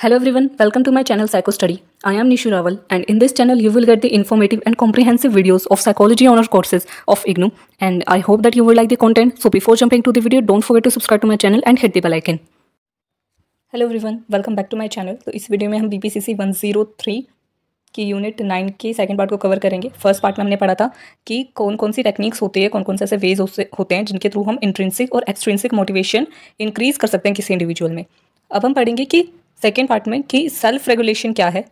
Hello everyone, welcome to my channel Psycho Study. I am Nishu Rawal and in this channel you will get the informative and comprehensive videos of psychology honor courses of IGNU and I hope that you will like the content. So before jumping to the video, don't forget to subscribe to my channel and hit the bell icon. Hello everyone welcome back to my channel तो इस वीडियो में हम B P C C one zero three की unit nine के second part को cover करेंगे first part में हमने पढ़ा था कि कौन कौन सी टेक्निक्स होती है कौन कौन से ऐसे वेज होते हैं जिनके थ्रू हम इंट्रेंसिक और एक्सट्रेंसिक मोटिवेशन इंक्रीज कर सकते हैं किसी इंडिविजुअल में अब हम पढ़ेंगे कि सेकेंड पार्ट में कि सेल्फ रेगुलेशन क्या है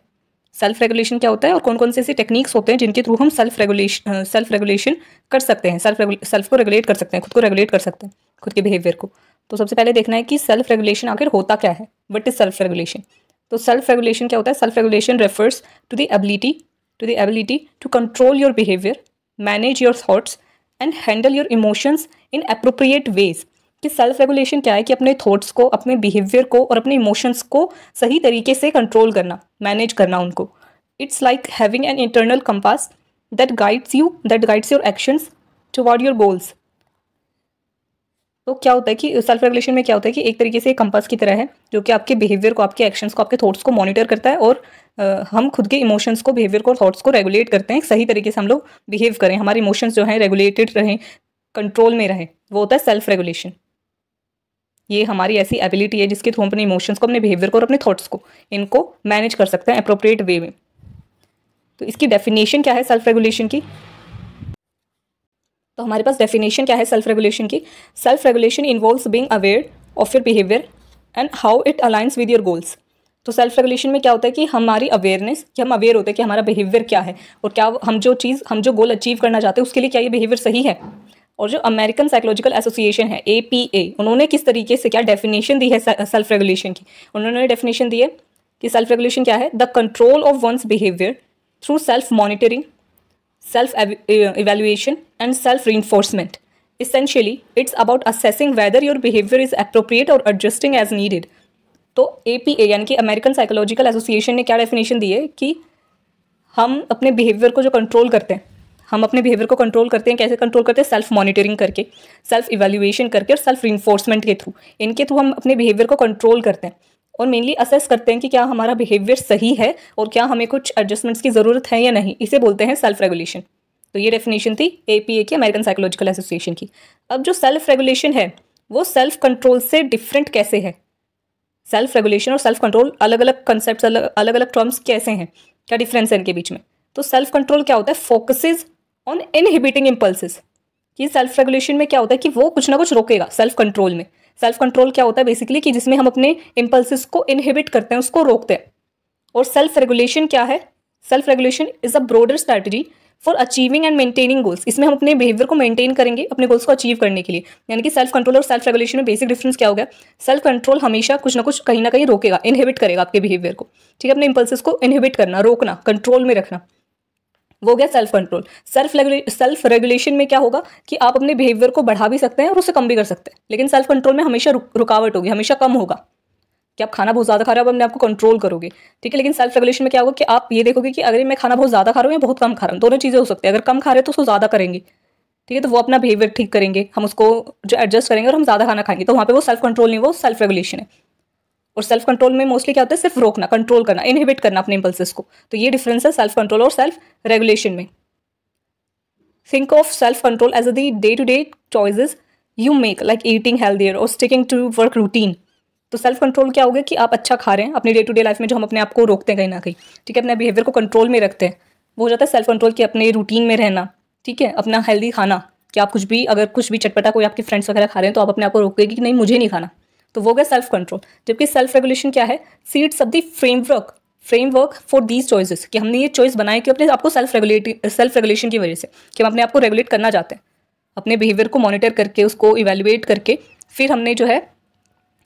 सेल्फ रेगुलेशन क्या होता है और कौन कौन से ऐसे टेक्निक्स होते हैं जिनके थ्रू हम सेल्फ रेगुलेशन सेल्फ रेगुलेशन कर सकते हैं सेल्फ सेल्फ को रेगुलेट कर सकते हैं खुद को रेगुलेट कर सकते हैं खुद के बिहेवियर को तो सबसे पहले देखना है कि सेल्फ रेगुलेशन आखिर होता क्या है वट इज़ सेल्फ रेगुलेशन तो सेल्फ रेगुलेशन क्या होता है self regulation refers to the ability to the ability to control your behaviour manage your thoughts and handle your emotions in appropriate ways कि self regulation क्या है कि अपने thoughts को अपने बिहेवियर को और अपने इमोशंस को सही तरीके से कंट्रोल करना मैनेज करना उनको it's like having an internal compass that guides you that guides your actions toward your goals तो क्या होता है कि सेल्फ रेगुलेशन में क्या होता है कि एक तरीके से एक कंपास की तरह है जो कि आपके बिहेवियर को आपके एक्शंस को आपके थॉट्स को मॉनिटर करता है और आ, हम खुद के इमोशंस को बिहेवियर को और थॉट्स को रेगुलेट करते हैं सही तरीके से हम लोग बिहेव करें हमारे इमोशंस जो हैं रेगुलेटेड रहें कंट्रोल में रहें वो होता है सेल्फ रेगुलेशन ये हमारी ऐसी एबिलिटी है जिसके थ्रू हम अपने इमोशंस को अपने बिहेवियर को और अपने थॉट्स को इनको मैनेज कर सकते हैं अप्रोप्रिएट वे में तो इसकी डेफिनेशन क्या है सेल्फ रेगुलेशन की तो हमारे पास डेफिनेशन क्या है सेल्फ रेगुलेशन की self regulation involve being aware of your behaviour and how it aligns with your goals तो सेल्फ रेगुलेशन में क्या होता है कि हमारी अवेयरनेस कि हम अवेयर होते हैं कि हमारा बिहेवियर क्या है और क्या हम जो चीज़ हम जो गोल अचीव करना चाहते हैं उसके लिए क्या ये बिहेवियर सही है और जो अमेरिकन साइकोलॉजिकल एसोसिएशन है ए उन्होंने किस तरीके से क्या डेफिनेशन दी है सेल्फ रेगुलेशन की उन्होंने डेफिनेशन दी है कि सेल्फ रेगुलेशन क्या है the control of one's behaviour through self monitoring self and self reinforcement essentially it's about assessing whether your behaviour is appropriate और एडजस्टिंग एज नीडेड तो ए पी ए यानी कि अमेरिकन साइकोलॉजिकल एसोसिएशन ने क्या definition दी है कि हम अपने बिहेवियर को जो कंट्रोल करते हैं हम अपने बिहेवियर को कंट्रोल करते हैं कैसे कंट्रोल करते हैं सेल्फ मॉनिटरिंग करके सेल्फ इवेल्यूएशन करके और सेल्फ रिन्फोर्समेंट के थ्रू इनके थ्रू हम अपने बिहेवियर को कंट्रोल करते हैं और मेनली असेस करते हैं कि क्या हमारा बिहेवियर सही है और क्या हमें कुछ एडजस्टमेंट्स की ज़रूरत है या नहीं इसे बोलते हैं सेल्फ रेगुलेशन तो ये डेफिनेशन थी ए पी ए की अमेरिकन साइकोलॉजिकल एसोसिएशन की अब जो सेल्फ रेगुलेशन है वो सेल्फ कंट्रोल से डिफरेंट कैसे है सेल्फ रेगुलेशन और सेल्फ कंट्रोल अलग अलग कंसेप्ट अलग अलग अलग टर्म्स कैसे हैं क्या डिफरेंस है इनके बीच में तो सेल्फ कंट्रोल क्या होता है फोकसेज ऑन इनहिबिटिंग इम्पल्सिस कि सेल्फ रेगुलेशन में क्या होता है कि वो कुछ ना कुछ रोकेगा सेल्फ कंट्रोल में सेल्फ कंट्रोल क्या होता है बेसिकली कि जिसमें हम अपने इम्पल्सिस को इनहिबिट करते हैं उसको रोकते हैं और सेल्फ रेगुलेशन क्या है self regulation is a broader strategy for achieving and maintaining goals इसमें हम अपने बिहेवियर को मेंटेन करेंगे अपने गोल्स को अचीव करने के लिए यानी कि सेल्फ कंट्रोल और सेल्फ रेगुलेशन में बेसिक डिफरेंस क्या हो गया सेल्फ कंट्रोल हमेशा कुछ ना कुछ कहीं ना कहीं रोकेगा इनहिबिट करेगा आपके बिहेवियर को ठीक है अपने इम्पल्स को इनहिबिट करना रोकना कंट्रोल में रखना वो गया self control self self regulation में क्या होगा कि आप अपने बिहेवियर को बढ़ा भी सकते हैं और उसे कम भी कर सकते हैं लेकिन सेल्फ कंट्रोल में हमेशा रुकावट होगी हमेशा कम होगा कि आप खाना बहुत ज़्यादा खा रहे हो अब अपने आपको कंट्रोल करोगे ठीक है लेकिन सेल्फ रेगुलेशन में क्या होगा कि आप ये देखोगे कि अगर मैं खाना बहुत ज़्यादा खा रहा हूँ या बहुत कम खा रहा हूँ दोनों चीज़ें हो सकती है अगर कम खा रहे हो तो उसको ज़्यादा करेंगे ठीक है तो वो अपना बिहेवियर ठीक करेंगे हम उसको जो एडजस्ट करेंगे और हम ज़्यादा खाना खाएंगे तो वहाँ पर वो सेल्फ कंट्रोल नहीं वो सेल्फ रेगुलेशन है और सेल्फ कंट्रोल में मोस्टली क्या होता है सिर्फ रोकना कंट्रोल करना इनहिबिट करना अपने इम्पल्सिस को तो ये डिफरेंस है सेल्फ कंट्रोल और सेल्फ रेगुलेशन में think of self control as a the day to day choices you make like eating healthier और स्टिकिंग टू वर्क रूटीन तो सेल्फ कंट्रोल क्या होगा कि आप अच्छा खा रहे हैं अपनी डे टू डे लाइफ में जो हम अपने आप को रोकते हैं कहीं ना कहीं ठीक है अपने बिहेवियर को कंट्रोल में रखते हैं वो हो जाता है सेल्फ कंट्रोल कि अपने रूटीन में रहना ठीक है अपना हेल्दी खाना कि आप कुछ भी अगर कुछ भी चटपटा कोई आपके फ्रेंड्स वगैरह खा रहे हैं तो आप अपने आप को रोकते कि नहीं मुझे नहीं खाना तो वो गया सेल्फ कंट्रोल जबकि सेल्फ रेगुलेशन क्या है sets of the framework framework for these choices कि हमने ये चॉइस बनाई कि अपने आपको सेल्फ रेगुलेट सेल्फ रेगुलेशन की वजह से कि हम अपने आपको रेगुलेट करना चाहते हैं अपने बिहेवियर को मॉनिटर करके उसको इवेलुएट करके फिर हमने जो है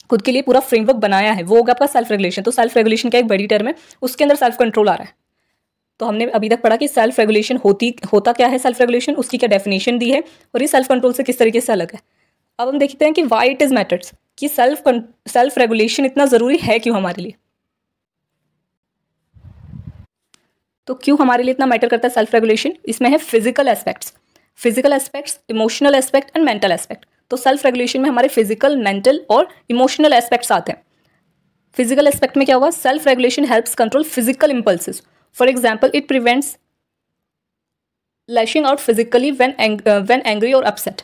खुद के लिए पूरा फ्रेमवर्क बनाया है वो होगा आपका सेल्फ रेगुलेशन तो सेल्फ रेगुलेशन का एक बड़ी टर्म है उसके अंदर सेल्फ कंट्रोल आ रहा है तो हमने अभी तक पढ़ा कि सेल्फ रेगुलेशन होती होता क्या है सेल्फ रेगुलेशन उसकी क्या डेफिनेशन दी है और ये सेल्फ कंट्रोल से किस तरीके से अलग है अब हम देखते हैं कि वाई इट इज़ मैटर्स कि सेल्फ सेल्फ रेगुलेशन इतना ज़रूरी है क्यों हमारे लिए तो क्यों हमारे लिए इतना मैटर करता है सेल्फ रेगुलेशन इसमें है physical aspects physical aspects emotional aspect and mental aspect तो सेल्फ रेगुलेशन में हमारे फिजिकल मेंटल और इमोशनल एस्पेक्ट्स आते हैं फिजिकल एस्पेक्ट में क्या हुआ self regulation helps control physical impulses for example it prevents lashing out physically when angry और अपसेट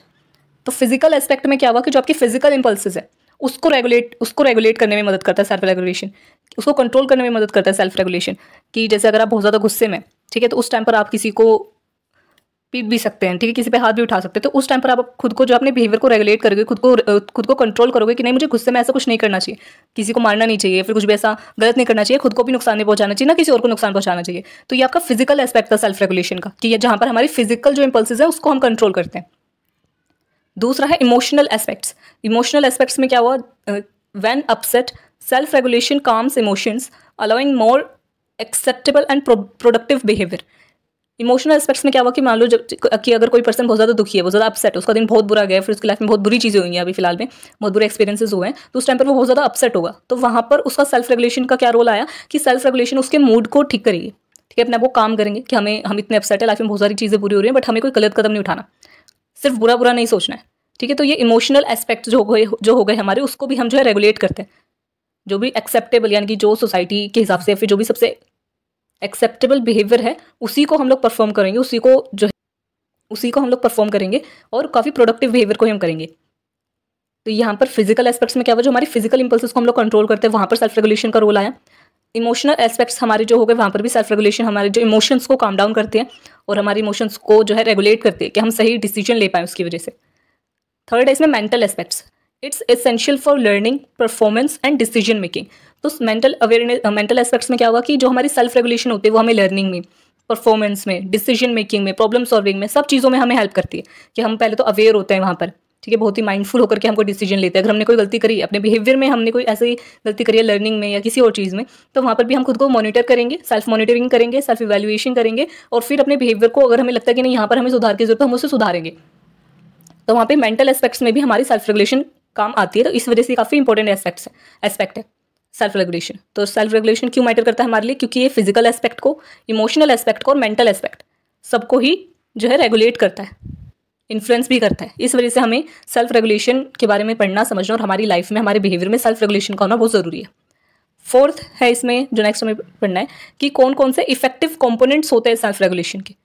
तो फिजिकल एस्पेक्ट में क्या हुआ कि जो आपकी फिजिकल इम्पल्सिस है उसको रेगुलेट उसको रेगुलेट करने में मदद करता है सेल्फ रेगुलेशन उसको कंट्रोल करने में मदद करता है सेल्फ रेगुलेशन कि जैसे अगर आप बहुत ज़्यादा गुस्से में ठीक है तो उस टाइम पर आप किसी को पीट भी सकते हैं ठीक है किसी पे हाथ भी उठा सकते हैं तो उस टाइम पर आप खुद को जो अपने बिहेवियर को रेगुलेट करोगे खुद को खुद को कंट्रोल करोगे कि नहीं मुझे गुस्से में ऐसा कुछ नहीं करना चाहिए किसी को मारना नहीं चाहिए फिर कुछ भी ऐसा गलत नहीं करना चाहिए खुद को भी नुकसान नहीं पहुंचाना चाहिए ना किसी और को नुकसान पहुंचाना चाहिए तो ये आपका फिजिकल एस्पेक्ट था सेल्फ रेगुलेशन का कि जहाँ पर हमारी फिजिकल जो इम्पल्सिस है उसको हम कंट्रोल करते हैं दूसरा है इमोशनल एस्पेक्ट्स इमोशनल एस्पेक्ट्स में क्या हुआ when upset self regulation calms emotions allowing more acceptable and productive behaviour emotional aspects में क्या हुआ कि मान लो जब कि अगर कोई पर्सन बहुत ज़्यादा दुखी है बहुत ज़्यादा अपसेट है उसका दिन बहुत बुरा गया फिर उसकी लाइफ में बहुत बुरी चीज़ें हुई हैं अभी फिलहाल में बहुत बुरे एक्सपीरियंसेस हुए हैं तो उस टाइम पर वो बहुत ज़्यादा अपसेट होगा तो वहाँ पर उसका सेल्फ रेगुलेशन का क्या रोल आया कि सेल्फ रेगुलेशन उसके मूड को ठीक करेगी ठीक है अपने आप काम करेंगे कि हमें हम इतने अपसेट है लाइफ में बहुत सारी चीज़ें बुरी हो रही हैं बट हमें कोई गलत कदम नहीं उठाना सिर्फ बुरा बुरा नहीं सोचना है ठीक है तो ये इमोशनल एस्पेक्ट जो गए जो हो गए हमारे उसको भी हम जो है रेगुलेट करते हैं जो भी एक्सेप्टेबल यानी कि जो सोसाइटी के हिसाब से फिर जो भी सबसे एक्सेप्टेबल बिहेवियर है उसी को हम लोग परफॉर्म करेंगे उसी को जो है उसी को हम लोग परफॉर्म करेंगे और काफ़ी प्रोडक्टिव बिहेवियर को हम करेंगे तो यहाँ पर फिजिकल एस्पेक्ट्स में क्या हुआ जो हमारे फिजिकल इंपल्स को हम लोग कंट्रोल करते हैं वहाँ पर सेल्फ रेगुलेशन का रोल आया इमोशनल एस्पेक्ट्स हमारे जो हो गए वहाँ पर भी सेल्फ रेगुलेशन हमारे जो इमोशंस को काम डाउन करते हैं और हमारे इमोशंस को जो है रेगुलेट करते हैं कि हम सही डिसीजन ले पाएँ उसकी वजह से थर्ड है इसमें mental aspects it's essential for learning performance and decision making तो मेंटल अवेयरनेस मेंटल एस्पेक्ट्स में क्या होगा कि जो हमारी सेल्फ रेगुलेशन होती है वो हमें लर्निंग में परफॉर्मेंस में डिसीजन मेकिंग में प्रॉब्लम सॉल्विंग में सब चीज़ों में हमें हेल्प करती है कि हम पहले तो अवेयर होते हैं वहाँ पर ठीक है बहुत ही माइंडफुल होकर के हमको डिसीजन लेते हैं अगर हमने कोई गलती करी अपने बिहेवियर में हमने कोई ऐसी गलती करी है लर्निंग में या किसी और चीज़ में तो वहाँ पर भी हम खुद को मॉनिटर करेंगे सेल्फ मॉनिटरिंग करेंगे सेल्फ इवेल्युएशन करेंगे और फिर अपने बिहेवियर को अगर हमें लगता है कि नहीं यहाँ पर हमें सुधार की जरूरत है हम उसे सुधारेंगे तो वहाँ पर मेंटल एस्पेक्ट्स में भी हमारी सेल्फ रेगुलेशन काम आती है तो इस वजह से काफ़ी इंपॉर्टेंट एस्पेक्ट्स है एस्पेक्ट है सेल्फ रेगुलेशन तो सेल्फ रेगुलेशन क्यों मैटर करता है हमारे लिए क्योंकि ये फिजिकल एस्पेक्ट को इमोशनल एस्पेक्ट को और मेंटल एस्पेक्ट सबको ही जो है रेगुलेट करता है इन्फ्लुएंस भी करता है इस वजह से हमें सेल्फ रेगुलेशन के बारे में पढ़ना समझना और हमारी लाइफ में हमारे बिहेवियर में सेल्फ रेगुलेशन का होना बहुत ज़रूरी है फोर्थ है इसमें जो नेक्स्ट हमें पढ़ना है कि कौन कौन से इफेक्टिव कॉम्पोनेंट्स होते हैं सेल्फ रेगुलेशन के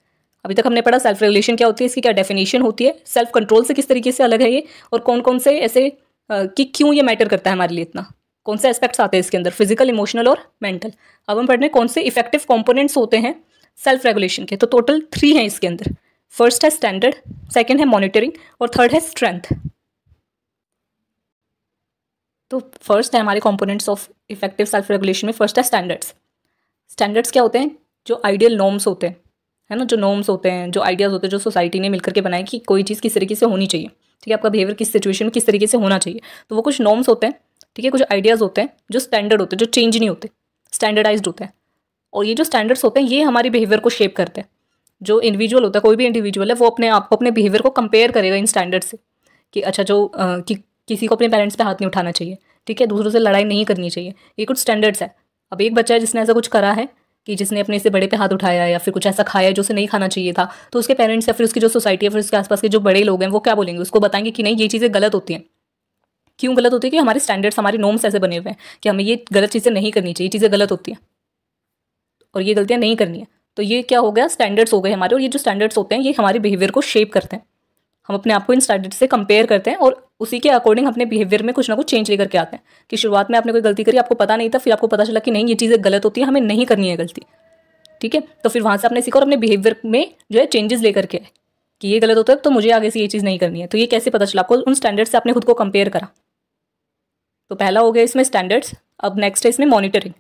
अभी तक हमने पढ़ा सेल्फ रेगुलेशन क्या होती है इसकी क्या डेफिनेशन होती है सेल्फ कंट्रोल से किस तरीके से अलग है ये और कौन कौन से ऐसे कि क्यों ये मैटर करता है हमारे लिए इतना कौन से एस्पेक्ट्स आते हैं इसके अंदर फिजिकल इमोशनल और मेंटल अब हम पढ़ने कौन से इफेक्टिव कॉम्पोनेंट्स होते हैं सेल्फ रेगुलेशन के तो टोटल थ्री हैं इसके अंदर फर्स्ट है स्टैंडर्ड सेकंड है मॉनिटरिंग और थर्ड है स्ट्रेंथ तो फर्स्ट है हमारे components of effective self regulation में फर्स्ट है स्टैंडर्ड्स स्टैंडर्ड्स क्या होते हैं जो आइडियल नॉर्म्स होते हैं है ना जो नॉर्म्स होते हैं जो आइडियाज़ होते हैं जो सोसाइटी ने मिलकर के बनाए कि कोई चीज़ किस तरीके से होनी चाहिए ठीक है आपका बिहेवियर किस सिचुएशन में किस तरीके से होना चाहिए तो वो कुछ नॉर्म्स होते हैं ठीक है कुछ आइडियाज़ होते हैं जो स्टैंडर्ड होते हैं जो चेंज नहीं होते स्टैंडर्डाइज होते हैं और ये जो स्टैंडर्ड्स होते हैं ये हमारे बिहेवियर को शेप करते हैं जो इंडिविजुअल होता है कोई भी इंडिविजुअल है वो अपने आप को अपने बिहेवियर को कंपेयर करेगा इन स्टैंडर्ड से कि अच्छा जो आ, कि किसी को अपने पेरेंट्स पे हाथ नहीं उठाना चाहिए ठीक है दूसरों से लड़ाई नहीं करनी चाहिए ये कुछ स्टैंडर्ड्स है अब एक बच्चा है जिसने ऐसा कुछ करा है कि जिसने अपने से बड़े पे हाथ उठाया या फिर कुछ ऐसा खाया जो उसे नहीं खाना चाहिए था तो उसके पेरेंट्स या फिर उसकी जो सोसाइटी है फिर उसके आसपास के जो बड़े लोग हैं वो क्या बोलेंगे उसको बताएंगे कि नहीं ये चीज़ें गलत होती हैं क्यों गलत होती है कि हमारे स्टैंडर्ड्स हमारे नॉर्म्स ऐसे बने हुए हैं कि हमें ये गलत चीज़ें नहीं करनी चाहिए चीज़ें गलत होती हैं और ये गलतियाँ नहीं करनी है तो ये क्या हो गया स्टैंडर्ड्स हो गए हमारे और ये जो स्टैंडर्ड्स होते हैं ये हमारे बिहेवियर को शेप करते हैं हम अपने आप को इन स्टैंडर्ड से कंपेयर करते हैं और उसी के अकॉर्डिंग अपने बिहेवियर में कुछ ना कुछ चेंज लेकर के आते हैं कि शुरुआत में आपने कोई गलती करी आपको पता नहीं था फिर आपको पता चला कि नहीं ये चीज़ें गलत होती है हमें नहीं करनी है गलती ठीक है तो फिर वहाँ से आपने सीखा और अपने बिहेवियर में जो है चेंजेस लेकर के आए कि ये गलत होता है तो मुझे आगे से ये चीज़ नहीं करनी है तो ये कैसे पता चला आपको उन स्टैंडर्ड से आपने खुद को कंपेयर करा तो पहला हो गया इसमें स्टैंडर्ड्स अब नेक्स्ट है इसमें मॉनिटरिंग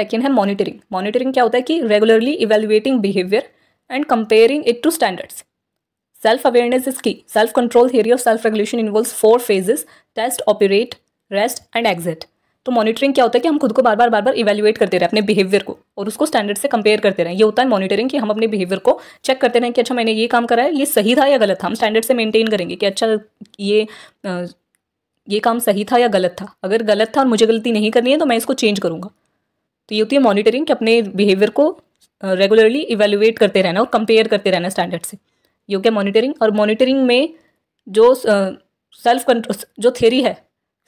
सेकेंड है मॉनिटरिंग मॉनिटरिंग क्या होता है कि regularly evaluating behaviour and comparing it to standards self awareness is key self control theory of self regulation involve four phases test operate rest and exit तो monitoring क्या होता है कि हम खुद को बार बार बार बार इवेल्युएट करते रहे अपने बिहेवियर को और उसको स्टैंडर्ड से कंपेयर करते रहे ये होता है मॉनिटरिंग कि हम अपने बिहेवियर को चेक करते रहे कि अच्छा मैंने ये काम करा है ये सही था या गलत था हम स्टैंडर्ड से मेंटेन करेंगे कि अच्छा ये ये काम सही था या गलत था अगर गलत था और मुझे गलती नहीं करनी है तो मैं इसको चेंज करूँगा तो ये होती है मॉनिटरिंग कि अपने बिहेवियर को रेगुलरली इवेलुएट करते रहना और कंपेयर करते रहना स्टैंडर्ड से ये हो गया मॉनिटरिंग और मॉनिटरिंग में जो सेल्फ कंट्रोल जो थेरी है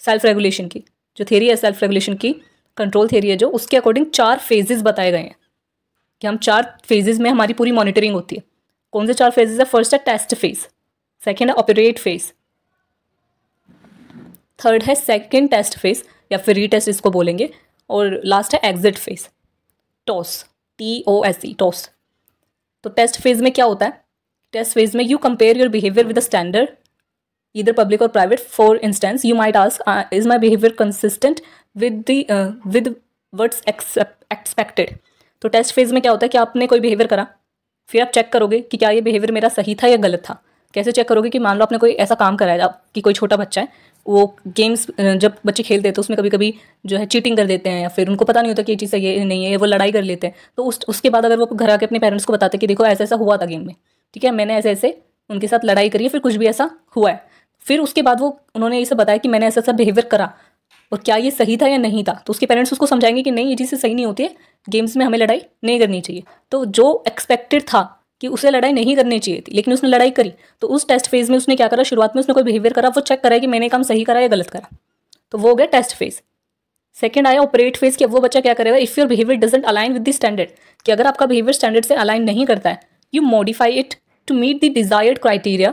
सेल्फ रेगुलेशन की जो थेरी है सेल्फ रेगुलेशन की कंट्रोल थेरी है जो उसके अकॉर्डिंग चार फेजेस बताए गए हैं कि हम चार फेजेस में हमारी पूरी मॉनिटरिंग होती है कौन से चार फेजेस है फर्स्ट है टेस्ट फेज सेकेंड है ऑपरेट फेज थर्ड है सेकेंड टेस्ट फेज या फिर टेस्ट इसको बोलेंगे और लास्ट है exit phase toss T O S E toss तो टेस्ट फेज में क्या होता है टेस्ट फेज में you compare your behaviour with the standard इधर पब्लिक और private for instance you might ask is my behaviour consistent with the with words expected तो test phase में क्या होता है कि आपने कोई बिहेवियर करा फिर आप चेक करोगे कि क्या ये बिहेवियर मेरा सही था या गलत था कैसे चेक करोगे कि मान लो आपने कोई ऐसा काम कराया कि कोई छोटा बच्चा है वो गेम्स जब बच्चे खेलते हैं तो उसमें कभी कभी जो है चीटिंग कर देते हैं या फिर उनको पता नहीं होता कि ये चीज़ सही है नहीं है वो लड़ाई कर लेते हैं तो उस उसके बाद अगर वो घर आके अपने पेरेंट्स को बताते कि देखो ऐसा ऐसा हुआ था गेम में ठीक है मैंने ऐसे ऐसे उनके साथ लड़ाई करी है फिर कुछ भी ऐसा हुआ है फिर उसके बाद वो उन्होंने ये सब बताया कि मैंने ऐसा ऐसा बिहेवियर करा और क्या ये सही था या नहीं था तो उसके पेरेंट्स उसको समझाएंगे कि नहीं ये चीज़ें सही नहीं होती है गेम्स में हमें लड़ाई नहीं करनी चाहिए तो जो एक्सपेक्टेड था कि उसे लड़ाई नहीं करनी चाहिए थी लेकिन उसने लड़ाई करी तो उस टेस्ट फेज़ में उसने क्या करा शुरुआत में उसने कोई बिहेवियर करा वो चेक करा कि मैंने काम सही करा या गलत करा तो वो हो गया टेस्ट फेज़ सेकेंड आया ऑपरेट फेज कि अब वो बच्चा क्या करेगा if your behaviour doesn't align with the standard कि अगर आपका बिहेवियर स्टैंडर्ड से अलाइन नहीं करता है you modify it to meet the desired criteria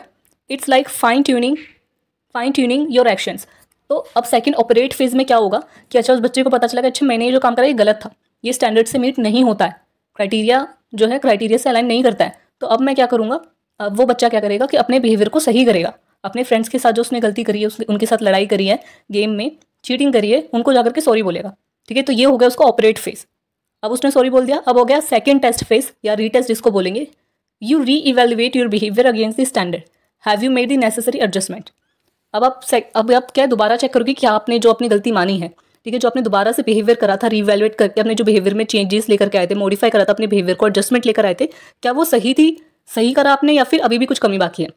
it's like fine tuning fine tuning your actions तो अब सेकेंड ऑपरेट फेज में क्या होगा कि अच्छा उस बच्चे को पता चला कि अच्छा मैंने ये जो काम करा ये गलत था ये स्टैंडर्ड से मीट नहीं होता है क्राइटेरिया जो है क्राइटेरिया से अलाइन नहीं करता है तो अब मैं क्या करूँगा अब वो बच्चा क्या करेगा कि अपने बिहेवियर को सही करेगा अपने फ्रेंड्स के साथ जो उसने गलती करी है उनके साथ लड़ाई करी है गेम में चीटिंग करी है उनको जाकर के सॉरी बोलेगा ठीक है तो ये हो गया उसका ऑपरेट फेज अब उसने सॉरी बोल दिया अब हो गया सेकेंड टेस्ट फेज या रीटेस्ट जिसको बोलेंगे you reevaluate your behaviour against the standard have you made the necessary adjustment अब आप अब आप क्या दोबारा चेक करोगे कि आपने जो अपनी गलती मानी है ठीक है जो आपने दोबारा से बिहेवियर करा था रिवेलुएट करके अपने जो बिहेवियर में चेंजेस लेकर के आए थे मॉडिफाई करा था अपने बिहेवियर को एडजस्टमेंट लेकर आए थे क्या वो सही थी सही करा आपने या फिर अभी भी कुछ कमी बाकी है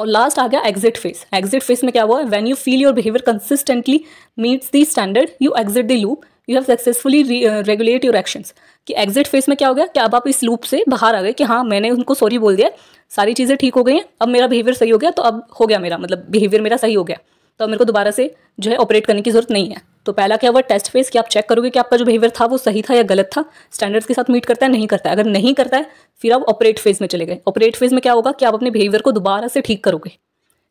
और लास्ट आ गया एग्जिट फेस एग्जिट फेस में क्या हुआ when you feel your behaviour consistently meets the standard you exit the loop you have successfully regulate your actions कि एग्जिट फेस में क्या हो गया कि अब आप इस लूप से बाहर आ गए कि हाँ मैंने उनको सॉरी बोल दिया सारी चीज़ें ठीक हो गई हैं अब मेरा बिहेवियर सही हो गया तो अब हो गया मेरा मतलब बिहेवियर मेरा सही हो गया तो मेरे को दोबारा से जो है ऑपरेट करने की ज़रूरत नहीं है तो पहला क्या हुआ टेस्ट फेस कि आप चेक करोगे कि आपका जो बिहेवियर था वो सही था या गलत था स्टैंडर्ड्स के साथ मीट करता है नहीं करता है अगर नहीं करता है फिर आप ऑपरेट फेज में चले गए ऑपरेट फेज में क्या होगा कि आप अपने बिहेवियर को दोबारा से ठीक करोगे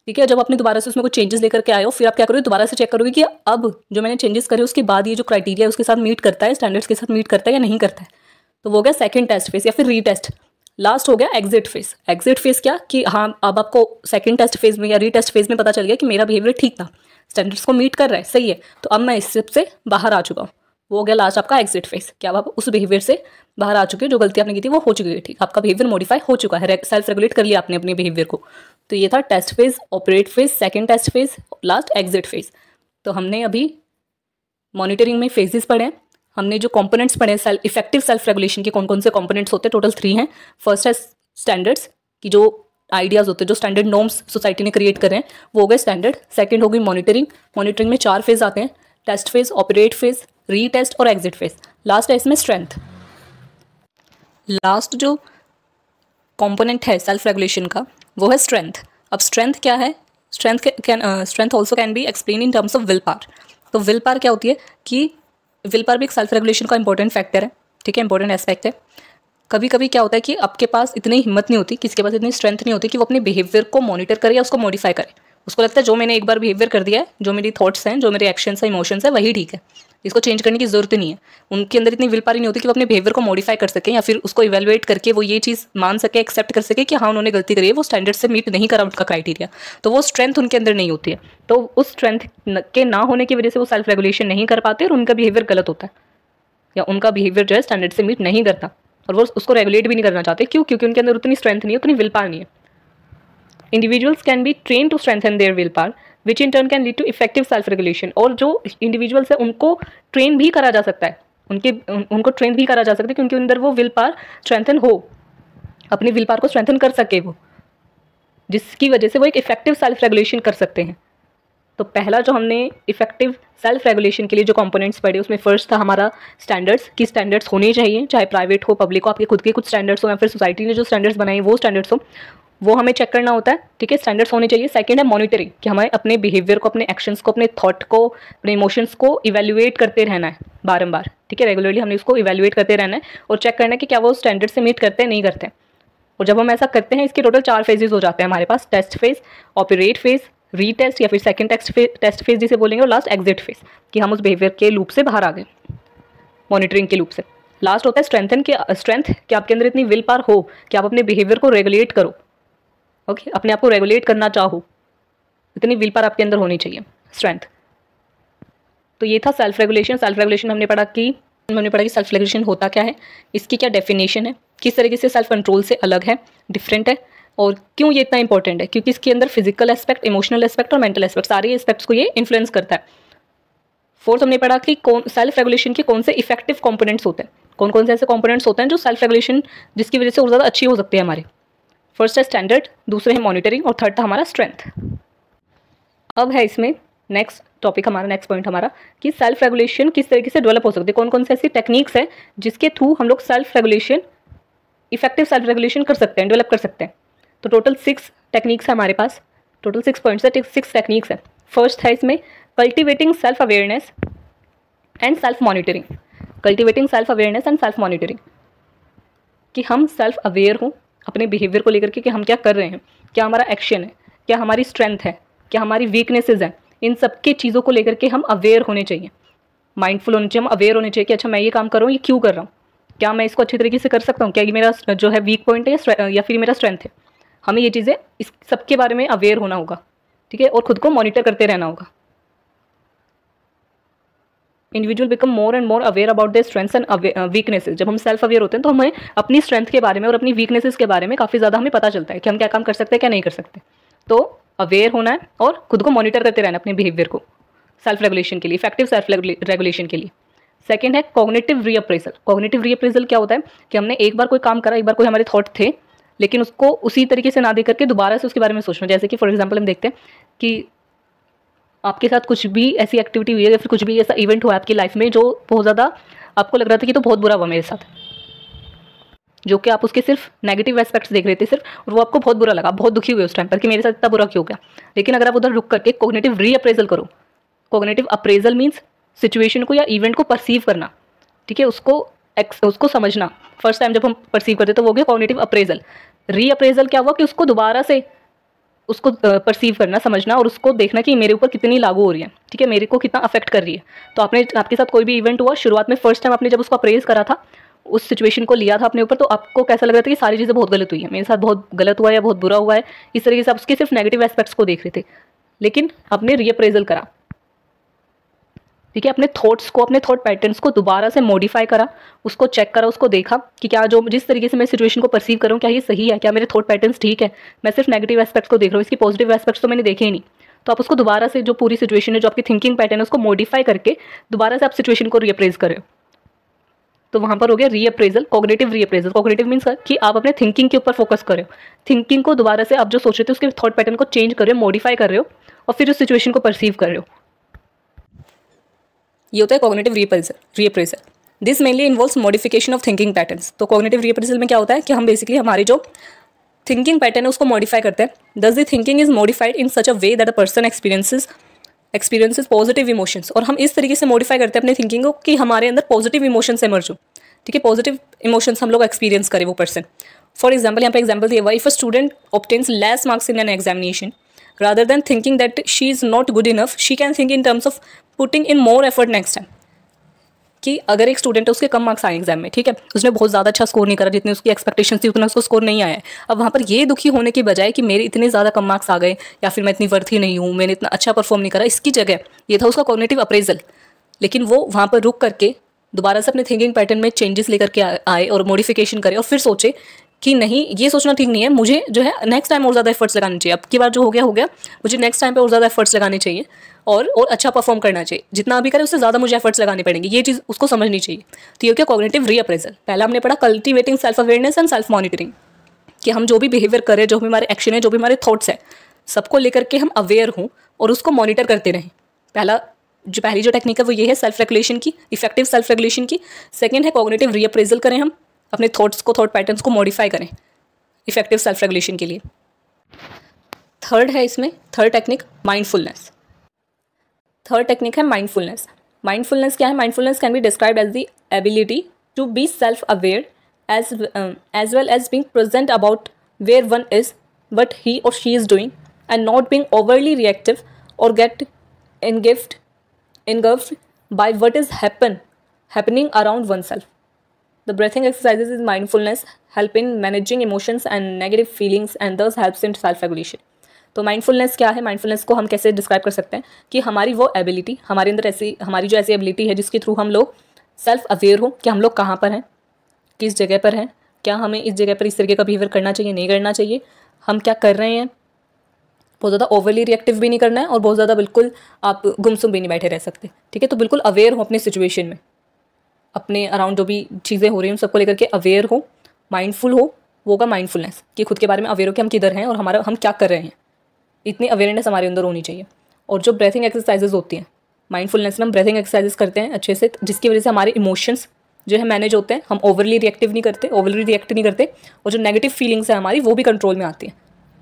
ठीक है जब आपने दोबारा से उसमें कुछ चेंजेस लेकर के आए हो फिर आप क्या करोगे दोबारा से चेक करोगे कि अब जो मैंने चेंजेस करे उसके बाद ये जो क्राइटेरिया है उसके साथ मीट करता है स्टैंडर्ड्स के साथ मीट करता है या नहीं करता है तो वो गया सेकंड टेस्ट फेस या फिर रीटेस्ट लास्ट हो गया एग्जिट फेज एग्जिट फेज क्या कि हाँ अब आपको सेकेंड टेस्ट फेज में या रीटेस्ट फेज में पता चल गया कि मेरा बिहेवियर ठीक था स्टैंडर्ड्स को मीट कर रहा है सही है तो अब मैं इस स्टेप से बाहर आ चुका हूँ वो हो गया लास्ट आपका एग्जिट फेज क्या आप उस बिहेवियर से बाहर आ चुके हो जो गलती आपने की थी वो हो चुकी है ठीक आपका बिहेवियर मॉडिफाई हो चुका है सेल्फ रेगुलेट कर लिया आपने अपने बिहेवियर को तो ये था test phase operate phase second test phase last exit phase तो हमने अभी मॉनिटरिंग में फेजेस पढ़े हैं हमने जो कंपोनेंट्स पढ़े सेल्फ इफेक्टिव सेल्फ रेगुलेशन के कौन कौन से कंपोनेंट्स होते हैं टोटल थ्री हैं फर्स्ट है स्टैंडर्ड्स की जो आइडियाज़ होते हैं जो स्टैंडर्ड नॉर्म्स सोसाइटी ने क्रिएट करें हैं वो हो गए स्टैंडर्ड सेकंड गई मॉनिटरिंग मॉनिटरिंग में चार फेज आते हैं test phase operate phase retest और एग्जिट फेज लास्ट है इसमें स्ट्रेंथ लास्ट जो कॉम्पोनेंट है सेल्फ रेगुलेशन का वो है स्ट्रेंथ अब स्ट्रेंथ क्या है strength can strength also can be explain in terms of will power तो विल पार क्या होती है कि विल पर भी एक सेल्फ रेगुलेशन का इंपॉर्टेंट फैक्टर है ठीक है इंपॉर्टेंट एस्पेक्ट है कभी कभी क्या होता है कि आपके पास इतनी हिम्मत नहीं होती किसके पास इतनी स्ट्रेंथ नहीं होती कि वो अपने बिहेवियर को मॉनिटर करे या उसको मॉडिफाई करे उसको लगता है जो मैंने एक बार बिहेवियर कर दिया है जो मेरी थॉट्स हैं जो मेरे एक्शंस हैं इमोशंस हैं वही ठीक है इसको चेंज करने की ज़रूरत नहीं है उनके अंदर इतनी विल पारी नहीं होती कि वो अपने बिहेवियर को मॉडिफाई कर सकें या फिर उसको इवेलुएट करके वो ये चीज़ मान सके एक्सेप्ट कर सके कि हाँ उन्होंने गलती करी है वो स्टैंडर्ड से मीट नहीं करा उनका क्राइटेरिया तो वो स्ट्रेंथ उनके अंदर नहीं होती है तो उस स्ट्रेंथ के ना होने की वजह से वो सेल्फ रेगुलेशन नहीं कर पाते और उनका बिहेवियर गलत होता है या उनका बिहेवियर जो है स्टैंडर्ड से मीट नहीं करता और वो उसको रेगुलेट भी नहीं करना चाहते क्यों क्योंकि उनके अंदर उतनी स्ट्रेंथ नहीं है उतनी विल पार नहीं है individuals can be train to strengthen their will power which in turn can lead to effective self regulation और जो इंडिविजुअल्स है उनको ट्रेन भी करा जा सकता है उनके उन, उनको ट्रेन भी करा जा सकता है क्योंकि अंदर वो विल पार स्ट्रेंथन हो अपने विल पार को स्ट्रेंथन कर सके वो जिसकी वजह से वो एक इफेक्टिव सेल्फ रेगुलेशन कर सकते हैं तो पहला जो हमने इफेक्टिव सेल्फ रेगुलेशन के लिए जो कंपोनेंट्स पढ़े उसमें फर्स्ट था हमारा स्टैंडर्ड्स की स्टैंडर्ड्स होने चाहिए चाहे प्राइवेट हो पब्लिक हो आपके खुद के कुछ स्टैंडर्ड्स हो या फिर सोसाइटी ने जो स्टैंडर्ड्स बनाए वो स्टैंडर्ड्स हो वो हमें चेक करना होता है ठीक है स्टैंडर्ड्स होने चाहिए सेकंड है मॉनिटरिंग कि हमें अपने बिहेवियर को अपने एक्शंस को अपने थॉट को अपने इमोशंस को इवेल्युएट करते रहना है बारंबार ठीक है रेगुलरली हमें उसको इवेल्युएट करते रहना है और चेक करना है कि क्या वो स्टैंडर्ड से मीट करते हैं नहीं करते हैं और जब हम ऐसा करते हैं इसके टोटल चार फेजेज हो जाते हैं हमारे पास test phase operate phase retest या फिर second test phase, test phase जिसे बोलेंगे और लास्ट एग्जिट फेज कि हम उस बिहेवियर के लूप से बाहर आ गए मॉनिटरिंग के लूप से लास्ट होता है स्ट्रेंथन के स्ट्रेंथ कि आपके अंदर इतनी विल पार हो कि आप अपने बिहेवियर को रेगुलेट करो ओके अपने आप को रेगुलेट करना चाहो इतनी विल पर आपके अंदर होनी चाहिए स्ट्रेंथ तो ये था सेल्फ रेगुलेशन सेल्फ रेगुलेशन हमने पढ़ा कि हमने पढ़ा कि सेल्फ रेगुलेशन होता क्या है इसकी क्या डेफिनेशन है किस तरीके से सेल्फ कंट्रोल से अलग है डिफरेंट है और क्यों ये इतना इंपॉर्टेंट है क्योंकि इसके अंदर फिजिकल एस्पेक्ट इमोशनल एस्पेक्ट और मेंटल एस्पेक्ट सारे एस्पेक्ट्स को ये इन्फ्लुएंस करता है फोर्थ हमने पढ़ा कि कौन सेल्फ रेगुलेशन के कौन से इफेक्टिव कॉम्पोनेंट्स होते हैं कौन कौन से ऐसे कॉम्पोनेंट्स होते हैं जो सेल्फ रेगुलेशन जिसकी वजह से और ज़्यादा अच्छी हो सकती है हमारे फर्स्ट है स्टैंडर्ड दूसरे है मॉनिटरिंग और थर्ड था हमारा स्ट्रेंथ अब है इसमें नेक्स्ट टॉपिक हमारा नेक्स्ट पॉइंट हमारा कि सेल्फ रेगुलेशन किस तरीके से डेवलप हो सकती है कौन कौन से ऐसी टेक्निक्स हैं जिसके थ्रू हम लोग self regulation effective self regulation कर सकते हैं डेवलप कर सकते हैं तो टोटल सिक्स टेक्निक्स है हमारे पास टोटल सिक्स पॉइंट्स है सिक्स टेक्निक्स हैं फर्स्ट है इसमें cultivating self awareness and self monitoring cultivating self awareness and self monitoring कि हम सेल्फ अवेयर हों अपने बिहेवियर को लेकर के कि हम क्या कर रहे हैं क्या हमारा एक्शन है क्या हमारी स्ट्रेंथ है क्या हमारी वीकनेसेस हैं इन सब के चीज़ों को लेकर के हम अवेयर होने चाहिए माइंडफुल होने चाहिए हम अवेयर होने चाहिए कि अच्छा मैं ये काम कर रहा हूँ ये क्यों कर रहा हूँ क्या मैं इसको अच्छे तरीके से कर सकता हूँ क्या ये मेरा जो है वीक पॉइंट है या फिर मेरा स्ट्रेंथ है हमें ये चीज़ें इस सब के बारे में अवेयर होना होगा ठीक है और ख़ुद को मॉनिटर करते रहना होगा individual become more and more aware about their strengths and weaknesses जब हम सेल्फ अवेयर होते हैं तो हमें अपनी स्ट्रेंथ के बारे में और अपनी वीकनेसेस के बारे में काफ़ी ज़्यादा हमें पता चलता है कि हम क्या काम कर सकते हैं क्या नहीं कर सकते तो अवेयर होना है और खुद को मॉनिटर करते रहना अपने बिहेवियर को सेल्फ रेगुलेशन के लिए इफेक्टिव सेल्फ रेगुलेशन के लिए सेकेंड है कॉग्नेटिव रीअप्रेजल कॉग्नेटिव रीअप्रेजल क्या होता है कि हमने एक बार कोई काम करा एक बार कोई हमारे थॉट थे लेकिन उसको उसी तरीके से ना देकर करके दोबारा से उसके बारे में सोचना जैसे कि फॉर एग्जाम्पल हम देखते हैं कि आपके साथ कुछ भी ऐसी एक्टिविटी हुई है या फिर कुछ भी ऐसा इवेंट हुआ आपकी लाइफ में जो बहुत ज़्यादा आपको लग रहा था कि तो बहुत बुरा हुआ मेरे साथ जो कि आप उसके सिर्फ नेगेटिव एस्पेक्ट्स देख रहे थे सिर्फ और वो आपको बहुत बुरा लगा बहुत दुखी हुए उस टाइम पर कि मेरे साथ इतना बुरा क्यों गया लेकिन अगर आप उधर रुक करके कोगनेटिव अप्रेजल करो कोगनेटिव अप्रेजल मीन्स सिचुएशन को या इवेंट को परसीव करना ठीक है उसको एक्स उसको समझना फर्स्ट टाइम जब हम परसीव करते तो वो हो गया कॉग्नेटिव अप्रेजल अप्रेजल क्या हुआ कि उसको दोबारा से उसको परसीव करना समझना और उसको देखना कि मेरे ऊपर कितनी लागू हो रही है ठीक है मेरे को कितना अफेक्ट कर रही है तो आपने आपके साथ कोई भी इवेंट हुआ शुरुआत में फर्स्ट टाइम आपने जब उसको अप्रेज करा था उस सिचुएशन को लिया था अपने ऊपर तो आपको कैसा लग रहा था कि सारी चीज़ें बहुत गलत हुई है मेरे साथ बहुत गलत हुआ है या बहुत बुरा हुआ है इस तरीके से आप उसके सिर्फ नेगेटिव एस्पेक्ट्स को देख रहे थे लेकिन आपने रीअप्रेजल करा ठीक है अपने थॉट्स को अपने थॉट पैटर्न्स को दोबारा से मॉडिफाई करा उसको चेक करा उसको देखा कि क्या जो जिस तरीके से मैं सिचुएशन को परसीव करूँ क्या ये सही है क्या मेरे थॉट पैटर्न्स ठीक है मैं सिर्फ नेगेटिव एस्पेक्ट्स को देख रहा हूँ इसकी पॉजिटिव एस्पेक्ट्स तो मैंने देखे ही नहीं तो आप उसको दोबारा से जो पूरी सिचुएशन है जो आपकी थिंकिंग पैटर्न है उसको मॉडिफाई करके दोबारा से आप सिचुएशन को रिअप्रेज करें तो वहाँ पर हो गया reappraisal cognitive reappraisal cognitive means कि आप अपने थिंकिंग के ऊपर फोकस करें थिंकिंग को दोबारा से आप जो सोच रहे थे उसके थॉट पैटर्न को चेंज कर रहे हो मॉडिफाई कर रहे हो और फिर उस सिचुएशन को परसीव कर रहे हो ये होता है cognitive reappraisal reappraisal this mainly involves modification of thinking pattern तो कॉग्नेटिव रिप्रेजल में क्या होता है कि हम बेसिकली हमारी जो थिंकिंग पैटर्न है उसको मॉडिफाई करते हैं thus the thinking is modified in such a way that a person experiences experiences positive emotions और हम इस तरीके से मॉडिफाई करते हैं अपने थिंकिंग को कि हमारे अंदर पॉजिटिव इमोशंस एमर्ज हो ठीक है पॉजिटिव इमोशंस हम लोग एक्सपीरियंस करें वो पर्सन फॉर एग्जाम्पल यहाँ पर एग्जाम्पल दिया हुआ if a student obtains less marks in an examination rather than thinking that she is not good enough she can think in terms of putting in more effort next time कि अगर एक student है उसके कम marks आए exam में ठीक है उसने बहुत ज़्यादा अच्छा स्कोर नहीं करा जितनी उसकी एक्सपेक्टेशन थी उतना उसको स्कोर नहीं आया अब वहाँ पर ये दुखी होने के बजाय कि मेरे इतने ज़्यादा कम मार्क्स आ गए या फिर मैं इतनी वर्थी नहीं हूँ मैंने इतना अच्छा परफॉर्म नहीं करा इसकी जगह ये था उसका कॉग्नेटिव अप्रेजल लेकिन वो वहाँ पर रुक करके दोबारा से अपने थिंकिंग पैटर्न में चेंजेस लेकर के आए और मॉडिफिकेशन करे और फिर सोचे कि नहीं ये सोचना ठीक नहीं है मुझे जो है नेक्स्ट टाइम और ज़्यादा एफर्ट्स लगाने चाहिए अब की बार जो हो गया हो गया मुझे नेक्स्ट टाइम पर और ज़्यादा एफर्ट्स लगाने चाहिए और और अच्छा परफॉर्म करना चाहिए जितना अभी करें उससे ज़्यादा मुझे एफर्ट्स लगाने पड़ेंगे ये चीज़ उसको समझनी चाहिए तो ये हो गया कॉग्नेटिव रीअप्रेजल पहला हमने पढ़ा cultivating self awareness and self monitoring कि हम जो भी बिहेवियर करें जो भी हमारे एक्शन है जो भी हमारे थॉट्स है सबको लेकर के हम अवेयर हों और उसको मॉनिटर करते रहें पहला जो पहली जो टेक्निक है वो ये है सेल्फ रेगुलेशन की इफेक्टिव सेल्फ रेगुलेशन की सेकेंड है कॉग्नेटिव रीअप्रेजल करें हम अपने थॉट्स को थॉट पैटर्न्स को मॉडिफाई करें इफेक्टिव सेल्फ रेगुलेशन के लिए थर्ड है इसमें third technique mindfulness third technique है माइंडफुलनेस माइंडफुलनेस क्या है mindfulness can be describe as the ability to be self aware as as well as being present about where one is but he और she is doing and not being overly reactive और get in gift in गर्व what is happen happening around one self The breathing exercises is mindfulness, help in managing emotions and negative feelings and thus helps in self regulation. तो mindfulness क्या है mindfulness को हम कैसे describe कर सकते हैं कि हमारी वो एबिलिटी हमारे अंदर ऐसी हमारी जो ऐसी एबिलिटी है जिसके थ्रू हम लोग सेल्फ अवेयर हो कि हम लोग कहाँ पर हैं किस जगह पर हैं क्या हमें इस जगह पर इस तरीके का बिहेवियर करना चाहिए नहीं करना चाहिए हम क्या कर रहे हैं बहुत ज़्यादा ओवरली रिएक्टिव भी नहीं करना है और बहुत ज़्यादा बिल्कुल आप गुमसुम भी नहीं बैठे रह सकते ठीक है तो बिल्कुल अवेयर हो अपने सिचुएशन में अपने अराउंड जो भी चीज़ें हो रही हैं उन सबको लेकर के अवेयर हो माइंडफुल हो वो होगा माइंडफुलनेस कि खुद के बारे में अवेयर हो कि हम किधर हैं और हमारा हम क्या कर रहे हैं इतनी अवेयरनेस हमारे अंदर होनी चाहिए और जो ब्रेथिंग एक्सरसाइजेज होती हैं माइंडफुलनेस में हम ब्रेथिंग एक्सरसाइजेस करते हैं अच्छे से जिसकी वजह से हमारे इमोशंस जो है मैनेज होते हैं हम ओवरली रिएक्टिव नहीं करते ओवरली रिएक्ट नहीं करते और जो नेगेटिव फीलिंग्स हैं हमारी वो भी कंट्रोल में आती हैं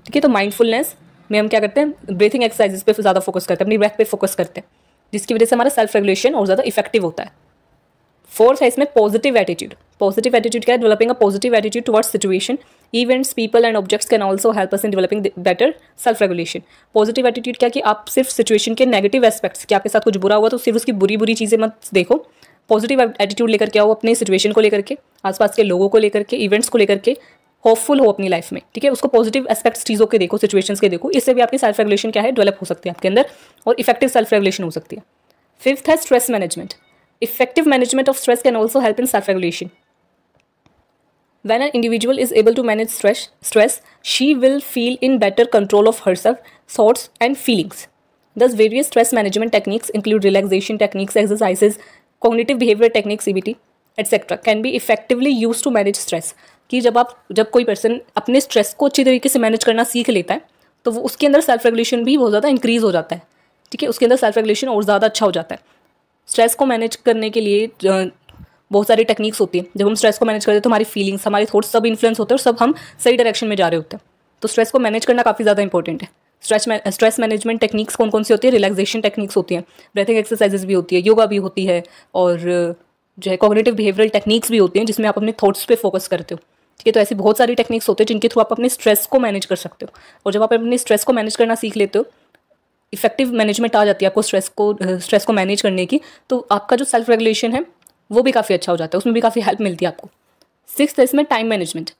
ठीक है तो माइंडफुलनेस में हम क्या करते हैं ब्रीथिंग एक्सरसाइजेस पे ज़्यादा फोकस करते हैं अपनी ब्रेथ पे फोकस करते हैं जिसकी वजह से हमारा सेल्फ रेगुलेशन और ज़्यादा इफेक्टिव होता है फोर्थ है इसमें पॉजिटिव एटीट्यूड पॉजिटिव एटीट्यूड क्या है developing a positive attitude towards situation events people and objects can also help us in developing better self regulation positive attitude क्या कि आप सिर्फ सिचुएशन के नेगेटिव एस्पेक्ट्स कि आपके साथ कुछ बुरा हुआ तो सिर्फ उसकी बुरी बुरी चीज़ें मत देखो पॉजिटिव एटीट्यूड लेकर के आओ अपने सिचुएशन को लेकर के आसपास के लोगों को लेकर के इवेंट्स को लेकर के होपफुल हो अपनी लाइफ में ठीक है उसको पॉजिटिव एस्पेक्ट्स चीज़ों के देखो सिचुएशंस के देखो इससे भी आपकी सेल्फ रेगुलेशन क्या है डेवलप हो सकती है आपके अंदर और इफेक्टिव सेल्फ रेगुलेशन हो सकती है फिफ्थ है stress management Effective management of stress can also help in self-regulation. When an individual is able to manage stress, stress, she will feel in better control of herself, thoughts and feelings. Thus, various stress management techniques include relaxation techniques, exercises, cognitive behavior techniques, CBT, etc can be effectively used to manage stress कि जब आप जब कोई person अपने stress को अच्छी तरीके से मैनेज करना सीख लेता है तो वो उसके अंदर सेल्फ रेगुलेशन भी बहुत ज़्यादा इंक्रीज़ हो जाता है ठीक है उसके अंदर सेल्फ रेगुलेशन और ज़्यादा अच्छा हो जाता है स्ट्रेस को मैनेज करने के लिए बहुत सारी टेक्निक्स होती है जब हम स्ट्रेस को मैनेज करते हैं तो हमारी फीलिंग्स हमारे थॉट्स सब इन्फ्लुएंस होते हैं और सब हम सही डायरेक्शन में जा रहे होते हैं तो स्ट्रेस को मैनेज करना काफ़ी ज़्यादा इंपॉर्टेंट है स्ट्रेस स्ट्रेस मैनेजमेंट टेक्निक्स कौन कौन सी होती है रिलैक्सेशन टेक्निक्स होती हैं ब्रेथिंग एक्सरसाइजेज भी होती है योगा भी होती है और जो है कॉग्नेटिव बिहेवियल टेक्निक्स भी होती हैं जिसमें आप अपने थॉट्स पे फोकस करते हो ठीक है तो ऐसी बहुत सारी टेक्निक्स होते हैं जिनके थ्रू आप अपने स्ट्रेस को मैनेज कर सकते हो और जब आप अपने स्ट्रेस को मैनेज करना सीख लेते हो इफेक्टिव मैनेजमेंट आ जाती है आपको स्ट्रेस को स्ट्रेस को मैनेज करने की तो आपका जो सेल्फ रेगुलेशन है वो भी काफ़ी अच्छा हो जाता है उसमें भी काफ़ी हेल्प मिलती है आपको सिक्स है इसमें time management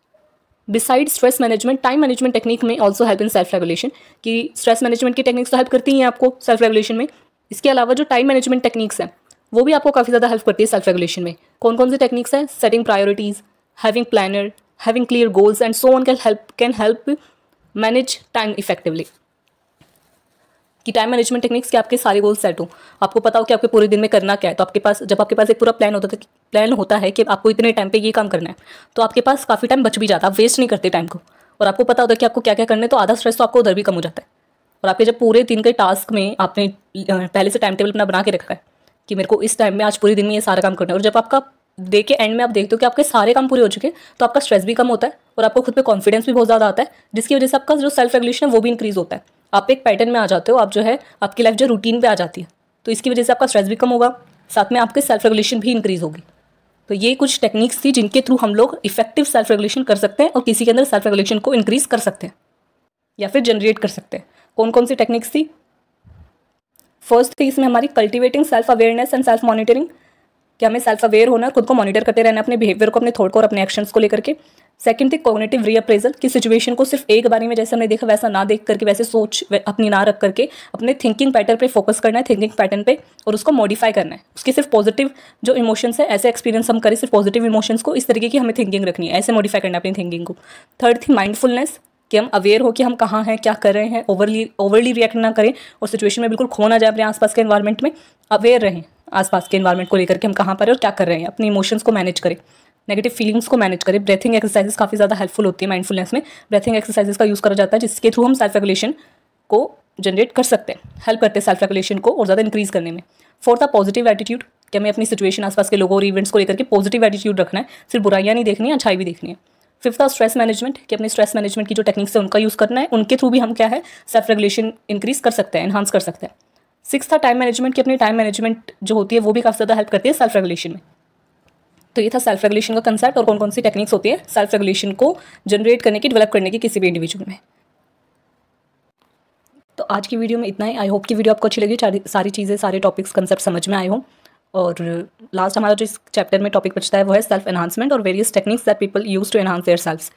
beside stress management time management technique में also help in self regulation कि स्ट्रेस मैनेजमेंट की टेक्निक्स तो हेल्प करती हैं आपको सेल्फ रेगुलेशन में इसके अलावा जो टाइम मैनेजमेंट टेक्निक्स हैं वो भी आपको काफ़ी ज़्यादा हेल्प करती है सेल्फ रेगुलेशन में कौन कौन सी टेक्निक्स हैं setting priorities having planner having clear goals and so on can help can help manage time effectively कि टाइम मैनेजमेंट टेक्निक्स के आपके सारे गोल सेट हो आपको पता हो कि आपके पूरे दिन में करना क्या है तो आपके पास जब आपके पास एक पूरा प्लान होता है प्लान तो होता है कि आपको इतने टाइम पे ये काम करना है तो आपके पास काफ़ी टाइम बच भी जाता है वेस्ट नहीं करते टाइम को और आपको पता होता है कि आपको क्या क्या करना है तो आधा स्ट्रेस तो आपको उधर भी कम हो जाता है और आपके जब पूरे दिन के टास्क में आपने पहले से टाइम टेबल अपना बना के रखा है कि मेरे को इस टाइम में आज पूरे दिन में ये सारा काम करना है और जब आपका डे के एंड में आप देखते हो कि आपके सारे काम पूरे हो चुके तो आपका स्ट्रेस भी कम होता है और आपको खुद पे कॉन्फिडेंस भी बहुत ज़्यादा आता है जिसकी वजह से आपका जो सेल्फ रेगुलेशन है वो भी इंक्रीज़ होता है आप एक पैटर्न में आ जाते हो आप जो है आपकी लाइफ जो रूटीन पे आ जाती है तो इसकी वजह से आपका स्ट्रेस भी कम होगा साथ में आपके सेल्फ रेगुलेशन भी इंक्रीज़ होगी तो ये कुछ टेक्निक्स थी जिनके थ्रू हम लोग इफेक्टिव सेल्फ रेगुलेशन कर सकते हैं और किसी के अंदर सेल्फ रेगुलेशन को इंक्रीज़ कर सकते हैं या फिर जनरेट कर सकते हैं कौन कौन सी टेक्निक्स थी फर्स्ट थी इसमें हमारी cultivating self awareness and self monitoring कि हमें सेल्फ अवेयर होना खुद को मॉनिटर करते रहना अपने बिहेवियर को अपने थॉट को और अपने एक्शंस को लेकर के सेकंड थी कॉग्नेटिव रीअप्रेजल कि सिचुएशन को सिर्फ एक बारे में जैसे हमने देखा वैसा ना देख करके वैसे सोच अपनी ना रख करके अपने थिंकिंग पैटर्न पे फोकस करना है थिंकिंग पैटर्न पे और उसको मॉडिफाई करना है उसके सिर्फ पॉजिटिव जो इमोशंस है ऐसे एक्सपीरियंस हम करें सिर्फ पॉजिटिव इमोशंस को इस तरीके की हमें थिंकिंग रखनी है ऐसे मॉडिफाई करना है अपनी थिंकिंग को थर्ड थी माइंडफुलनेस कि हम अवेयर हो कि हम कहाँ हैं क्या कर रहे हैं ओवरली ओवरली रिएक्ट ना करें और सिचुएशन में बिल्कुल खो ना जाए अपने आसपास के इन्वायरमेंट में अवेयर रहें आसपास के इन्वायरमेंट को लेकर के हम कहाँ पर हैं और क्या कर रहे हैं अपने इमोशंस को मैनेज करें नेगेटिव फीलिंग्स को मैनेज करें ब्रेथिंग एक्सरसाइजेस काफ़ी ज़्यादा हेल्पफुल होती है माइंडफुलनेस में ब्रेथिंग एक्सरसाइजेस का यूज़ करा जाता है जिसके थ्रू हम सेल्फ रेगुलेशन को जनरेट कर सकते हैं हेल्प करते हैं सेल्फ रेगुलेशन को और ज़्यादा इंक्रीज़ करने में फोर्थ पॉजिटिव एटीट्यूड कि हमें अपनी सिचुएशन आसपास के लोगों और इवेंट्स को लेकर के पॉजिटिव एटीट्यूड रखना है सिर्फ बुराइयाँ नहीं देखनी है अच्छाई भी देखनी है फिफ्थ स्ट्रेस मैनेजमेंट कि अपने स्ट्रेस मैनेजमेंट की जो टेक्निक्स है उनका यूज़ करना है उनके थ्रू भी हम क्या है सेल्फ रेगुलेशन इंक्रीज कर सकते हैं इन्हांस कर सकते हैं सिक्स था टाइम मैनेजमेंट कि अपनी टाइम मैनेजमेंट जो होती है वो भी काफ़ी ज़्यादा हेल्प करती है सेल्फ रेगुलेशन में तो ये था सेल्फ रेगुलेशन का कंसेप्ट और कौन कौन सी टेक्निक्स होती है सेल्फ रेगुलेशन को जनरेट करने की डेवलप करने की किसी भी इंडिविजुअल में तो आज की वीडियो में इतना ही आई होप की वीडियो आपको अच्छी लगी सारी चीज़ें सारे टॉपिक्स कंसेप्ट समझ में आए हो और लास्ट हमारा जो इस चैप्टर में टॉपिक बचता है वो है सेल्फ एनहांसमेंट और various techniques that people use to enhance their self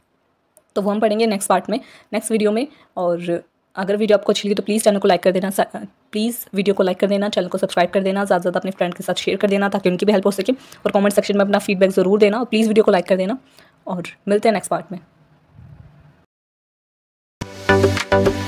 तो वो हम पढ़ेंगे नेक्स्ट पार्ट में नेक्स्ट वीडियो में और अगर वीडियो आपको अच्छी लगी तो प्लीज़ चैनल को लाइक कर देना प्लीज़ वीडियो को लाइक कर देना चैनल को सब्सक्राइब कर देना ज़्यादा ज़्यादा अपने फ्रेंड के साथ शेयर कर देना ताकि उनकी भी हेल्प हो सके और कमेंट सेक्शन में अपना फीडबैक ज़रूर देना और प्लीज़ वीडियो को लाइक कर देना और मिलते हैं नेक्स्ट पार्ट में